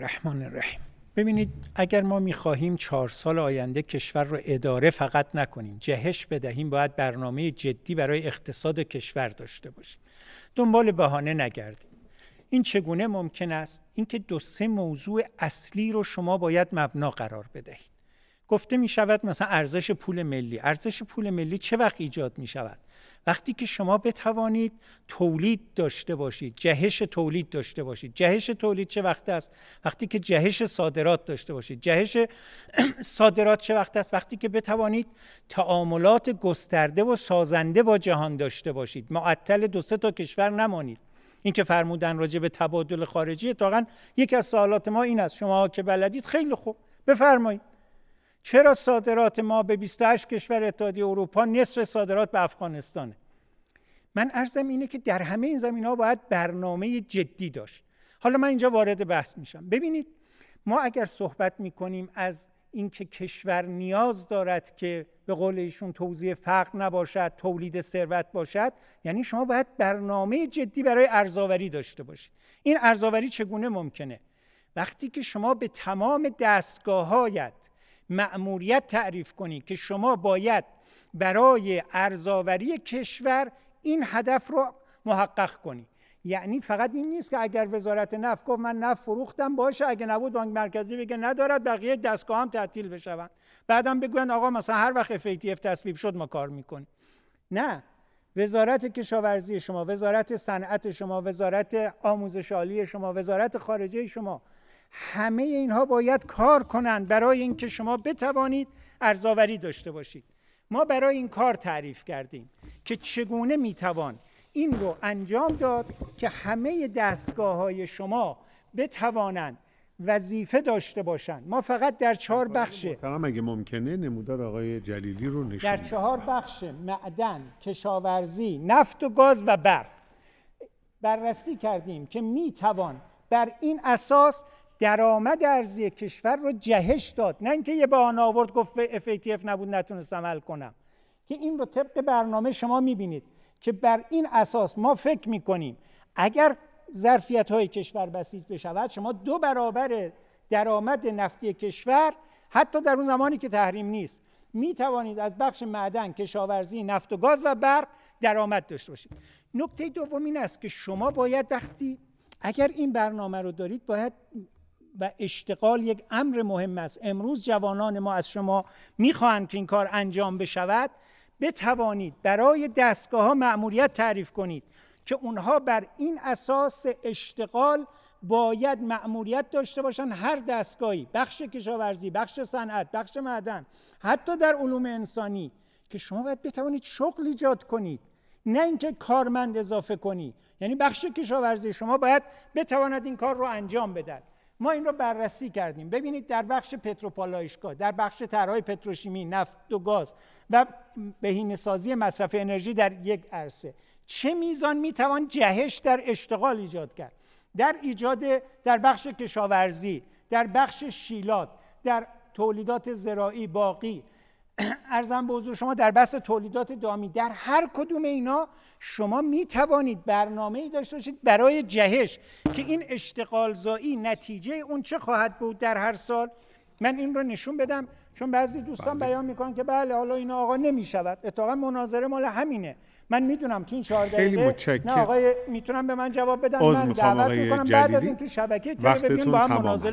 رحمان الرحیم ببینید اگر ما میخواهیم چهار سال آینده کشور رو اداره فقط نکنیم جهش بدهیم باید برنامه جدی برای اقتصاد کشور داشته باشیم دنبال بهانه نگردیم این چگونه ممکن است اینکه دو سه موضوع اصلی رو شما باید مبنا قرار بدهید گفته می شود مثلا ارزش پول ملی ارزش پول ملی چه وقت ایجاد می شود وقتی که شما بتوانید تولید داشته باشید جهش تولید داشته باشید جهش تولید چه وقت است وقتی که جهش صادرات داشته باشید جهش صادرات چه وقت است وقتی که بتوانید تعاملات گسترده و سازنده با جهان داشته باشید معطل دو سه تا کشور نمانید این که فرمودن راجع به تبادل خارجی اتفاقا یکی از سوالات ما این است شما که بلدید خیلی خوب بفرمایید چرا صادرات ما به 28 کشور اتحادیه اروپا نصف صادرات به افغانستانه من ارزم اینه که در همه این زمین ها باید برنامه جدی داشت حالا من اینجا وارد بحث میشم ببینید ما اگر صحبت میکنیم از اینکه کشور نیاز دارد که به قول ایشون توزیع فقر نباشد تولید ثروت باشد یعنی شما باید برنامه جدی برای ارزاوری داشته باشید این ارزاوری چگونه ممکنه وقتی که شما به تمام دستگاههایت مأموریت تعریف کنی که شما باید برای ارزاوری کشور این هدف رو محقق کنی یعنی فقط این نیست که اگر وزارت نفت گفت من نفت فروختم باشه اگه نبود بانک مرکزی بگه ندارد بقیه دستگاه هم تعطیل بشون بعدم بگوین آقا مثلا هر وقت FATF تصویب شد ما کار میکنیم نه وزارت کشاورزی شما وزارت صنعت شما وزارت آموزش عالی شما وزارت خارجه شما همه اینها باید کار کنند برای اینکه شما بتوانید ارزاوری داشته باشید ما برای این کار تعریف کردیم که چگونه میتوان این رو انجام داد که همه دستگاه های شما بتوانند وظیفه داشته باشند ما فقط در چهار بخش اگه ممکنه نمودار آقای جلیلی رو نشون در چهار بخش معدن کشاورزی نفت و گاز و برق بررسی کردیم که میتوان بر این اساس درآمد ارزی کشور رو جهش داد نه اینکه یه بهانه آورد گفت FATF نبود نتونست عمل کنم که این رو طبق برنامه شما میبینید که بر این اساس ما فکر میکنیم اگر ظرفیت های کشور بسیج بشود شما دو برابر درآمد نفتی کشور حتی در اون زمانی که تحریم نیست می توانید از بخش معدن، کشاورزی، نفت و گاز و برق درآمد داشته باشید. نکته دوم این است که شما باید وقتی اگر این برنامه رو دارید باید و اشتغال یک امر مهم است امروز جوانان ما از شما میخواهند که این کار انجام بشود بتوانید برای دستگاه ها معمولیت تعریف کنید که اونها بر این اساس اشتغال باید معمولیت داشته باشند هر دستگاهی بخش کشاورزی بخش صنعت بخش معدن حتی در علوم انسانی که شما باید بتوانید شغل ایجاد کنید نه اینکه کارمند اضافه کنی یعنی بخش کشاورزی شما باید بتواند این کار رو انجام بدهد ما این رو بررسی کردیم ببینید در بخش پتروپالایشگاه در بخش طرحهای پتروشیمی نفت و گاز و بهینه سازی مصرف انرژی در یک عرصه چه میزان میتوان جهش در اشتغال ایجاد کرد در ایجاد در بخش کشاورزی در بخش شیلات در تولیدات زراعی باقی ارزم به حضور شما در بحث تولیدات دامی در هر کدوم اینا شما می توانید برنامه ای داشته باشید برای جهش که این اشتغال زایی نتیجه اون چه خواهد بود در هر سال من این رو نشون بدم چون بعضی دوستان بله. بیان میکنن که بله حالا این آقا شود. اتفاقا مناظره مال همینه من میدونم تو این چهار دقیقه نه آقای میتونم به من جواب بدن من دعوت میکنم بعد از این تو شبکه تلویزیون با هم مناظره